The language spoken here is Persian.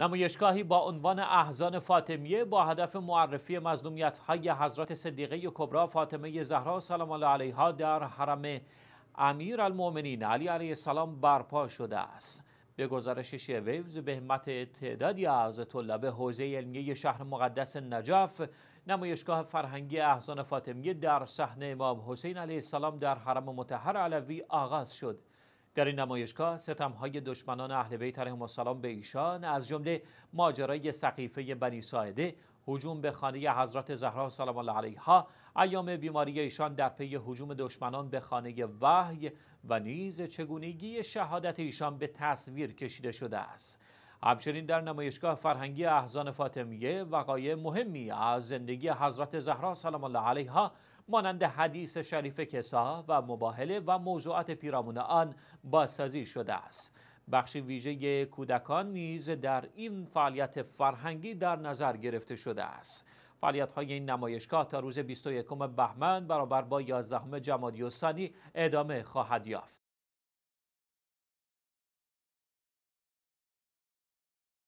نمایشگاهی با عنوان احزان فاطمیه با هدف معرفی مظلومیت های حضرت صدیقه کبرا فاطمه زهرا سلام الله علیها در حرم امیر المؤمنین علی علیه السلام برپا شده است به گزارش شویوز به همت تعدادی از طلاب حوزه علمیه شهر مقدس نجف نمایشگاه فرهنگی احزان فاطمیه در صحن امام حسین علیه السلام در حرم متحر علوی آغاز شد در این نمایشگاه ستمهای دشمنان اهل بیت علیهم السلام به ایشان از جمله ماجرای سقیفه بنی ساعده هجوم به خانه حضرت زهرا سلام الله علیها ایام بیماری ایشان در پی هجوم دشمنان به خانه وحی و نیز چگونگی شهادت ایشان به تصویر کشیده شده است همچنین در نمایشگاه فرهنگی احزان فاطمیه وقایع مهمی از زندگی حضرت زهرا سلام الله علیها مانند حدیث شریف کسا و مباهله و موضوعات پیرامون آن بازسازی شده است بخشی ویژه کودکان نیز در این فعالیت فرهنگی در نظر گرفته شده است فعالیت های این نمایشگاه تا روز 21 بهمن برابر با 11 جمادی و ادامه خواهد یافت